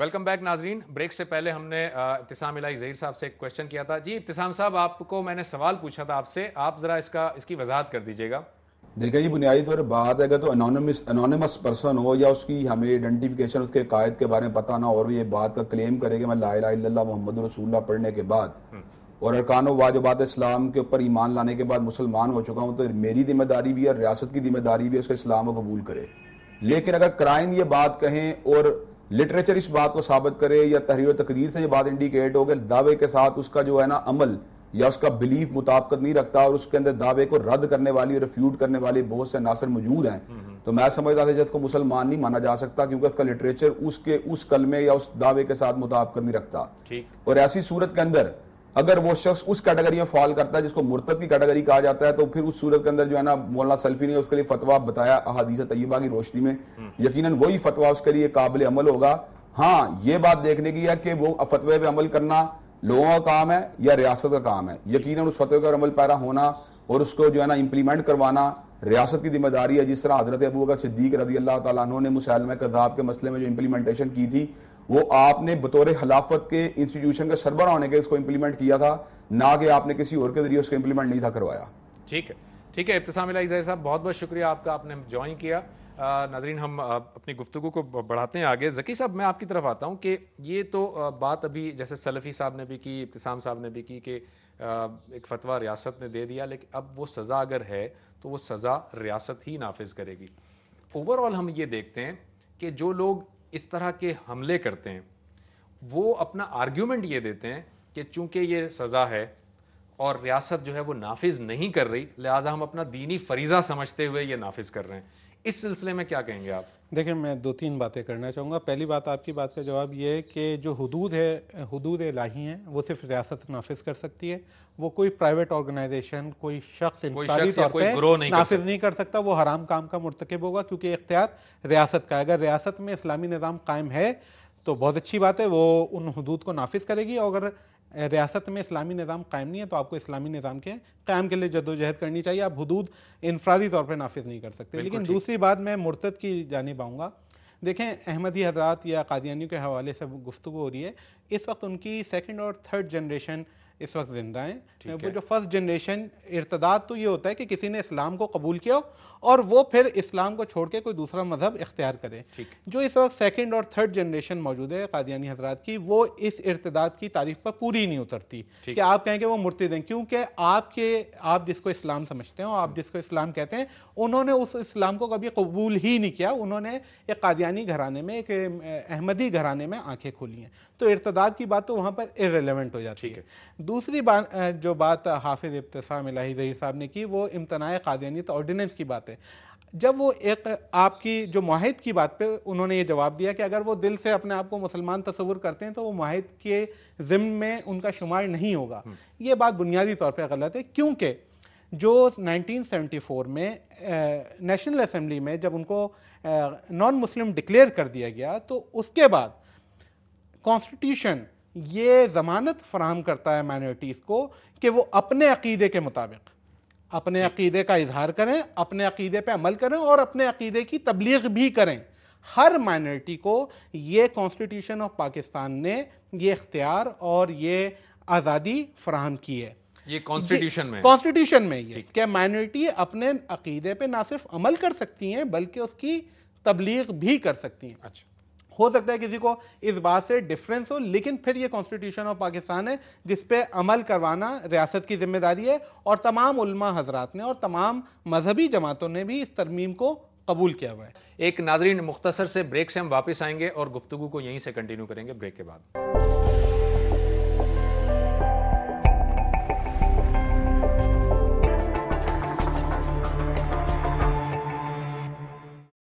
Welcome back नाजरीन break से पहले हमने इब्तसाम इलाई जहीर साहब से एक क्वेश्चन किया था जी इब्तसाम साहब आपको मैंने सवाल पूछा था आपसे आप, ज़रा इसका इसकी वजाहत कर दीजिएगा देखिए जी बुनियादी तौर पर बात अगर तो अनोनमस अनोनमस पर्सन हो या उसकी हमें आइडेंटिफिकेशन उसके कायद के बारे में पता ना और ये बात का क्लेम करेगा मैं ला मोहम्मद रसूल्ला पढ़ने के बाद और अरकान वाजबात इस्लाम के ऊपर ईमान लाने के बाद मुसलमान हो चुका हूँ तो मेरी जिम्मेदारी भी है रियासत की जिम्मेदारी भी है उसका इस्लाम को कबूल करे लेकिन अगर क्राइम ये बात कहें और लिटरेचर इस बात को साबित करे या तहरीर तकरीर से ये बात इंडिकेट हो कि दावे के साथ उसका जो है ना अमल या उसका बिलीफ मुताबकत नहीं रखता और उसके अंदर दावे को रद्द करने वाली और रिफ्यूट करने वाले बहुत से अनासर मौजूद हैं तो मैं समझता था जिसको मुसलमान नहीं माना जा सकता क्योंकि उसका लिटरेचर उसके उस कलमे या उस दावे के साथ मुताबकत नहीं रखता और ऐसी सूरत के अंदर अगर वो शख्स उस कैटेगरी में फॉल करता है जिसको मुर्तद की कैटेगरी कहा जाता है तो फिर उस सूरत के अंदर जो है ना मौलाना सल्फी ने उसके लिए फतवा बताया अहादीस तैयबा की रोशनी में यकीन वही फतवा उसके लिए काबिल अमल होगा हाँ ये बात देखने की है कि वो फतवे पर अमल करना लोगों का काम है या रियासत का काम है यकीन उस फतवे का अमल पैरा होना और उसको जो है ना इम्प्लीमेंट करवाना रियासत की जिम्मेदारी है जिस तरह हजरत अबू का सिद्दीक रजी अल्लाह तु ने कदाब के मसले में जो इम्प्लीमेंटेशन की थी वो आपने बतौर खिलाफत के इंस्टीट्यूशन का सरबर होने के इसको इंप्लीमेंट किया था ना कि आपने किसी और के जरिए उसको इंप्लीमेंट नहीं था करवाया ठीक है ठीक है इब्तसाम जहर साहब बहुत बहुत शुक्रिया आपका आपने ज्वाइन किया नाजरीन हम अपनी गुफ्तु को बढ़ाते हैं आगे जकी साहब मैं आपकी तरफ आता हूँ कि ये तो बात अभी जैसे सलफ़ी साहब ने भी की इब्तसाम साहब ने भी की कि एक फतवा रियासत ने दे दिया लेकिन अब वो सज़ा अगर है तो वो सज़ा रियासत ही नाफिज करेगी ओवरऑल हम ये देखते हैं कि जो लोग इस तरह के हमले करते हैं वो अपना आर्ग्यूमेंट ये देते हैं कि चूंकि ये सज़ा है और रियासत जो है वो नाफिज नहीं कर रही लिहाजा हम अपना दीनी फरीज़ा समझते हुए ये नाफिज कर रहे हैं इस सिलसिले में क्या कहेंगे आप देखिए मैं दो तीन बातें करना चाहूँगा पहली बात आपकी बात का जवाब ये है कि जो हदूद है हदूद लाही हैं वो सिर्फ रियासत नाफिज कर सकती है वो कोई प्राइवेट ऑर्गेनाइजेशन कोई शख्स इंसानी तौर पर नाफिज नहीं कर सकता वो हराम काम का मुरतकब होगा क्योंकि इख्तियार रियासत का अगर रियासत में इस्लामी निज़ाम कायम है तो बहुत अच्छी बात है वो उन हदूद को नाफिज करेगी और अगर रियासत में इस्लामी निज़ाम कायम नहीं है तो आपको इस्लामी निज़ाम के कायम के लिए जदोजहद करनी चाहिए आप हदूद इनफरादी तौर पर नाफिज नहीं कर सकते लेकिन दूसरी बात मैं मुर्तद की जानब आऊँगा देखें अहमदी हजरात या कादियानियों के हवाले से गुफ्तु हो रही है इस वक्त उनकी सेकेंड और थर्ड जनरेशन इस वक्त जिंदा हैं वो जो फर्स्ट जनरेशन इर्तदाद तो ये होता है कि किसी ने इस्लाम को कबूल किया हो और वो फिर इस्लाम को छोड़ के कोई दूसरा मजहब इख्तियार करे जो इस वक्त सेकेंड और थर्ड जनरेशन मौजूद है कादियानी हजरात की वो इस इर्तदाद की तारीफ पर पूरी नहीं उतरती कि आप कहें कि वो मूर्ति दें क्योंकि आपके आप जिसको इस्लाम समझते हैं आप जिसको इस्लाम कहते हैं उन्होंने उस इस्लाम को कभी कबूल ही नहीं किया उन्होंने एक कादियानी घराने में एक अहमदी घराने में आंखें खोली हैं तो इर्तदाद की बात तो वहां पर इरेलीवेंट हो जाती है दूसरी बात जो बात हाफिज़ इब्तसाम इलाही साहब ने की वो इम्तनाए कादियानियत तो ऑर्डिनेंस की बात है जब वो एक आपकी जो माहिद की बात पे उन्होंने ये जवाब दिया कि अगर वो दिल से अपने आप को मुसलमान तस्वुर करते हैं तो वो माहिद के ज़िम में उनका शुमार नहीं होगा हम्म। ये बात बुनियादी तौर पर गलत है क्योंकि जो 1974 में नेशनल असम्बली में जब उनको नॉन मुस्लिम डिक्लेयर कर दिया गया तो उसके बाद कॉन्स्टिट्यूशन ये ज़मानत फराहम करता है माइनॉरिटीज़ को कि वो अपने अकीदे के मुताबिक अपने अकीदे का इजहार करें अपने अकीदे पर अमल करें और अपने अकीदे की तबलीग भी करें हर माइनॉरिटी को ये कॉन्स्टिट्यूशन ऑफ पाकिस्तान ने ये इख्तियार और ये आज़ादी फराहम की है ये कॉन्स्टिट्यूशन में कॉन्स्टिट्यूशन में ये कि माइनॉरिटी अपने अकीदे पे ना सिर्फ अमल कर सकती हैं बल्कि उसकी तबलीग भी कर सकती हैं अच्छा हो सकता है किसी को इस बात से डिफरेंस हो लेकिन फिर ये कॉन्स्टिट्यूशन ऑफ पाकिस्तान है जिस पे अमल करवाना रियासत की जिम्मेदारी है और तमाम उलमा हजरात ने और तमाम मजहबी जमातों ने भी इस तरमीम को कबूल किया हुआ है एक नाजरीन मुख्तसर से ब्रेक से हम वापस आएंगे और गुफ्तु को यहीं से कंटिन्यू करेंगे ब्रेक के बाद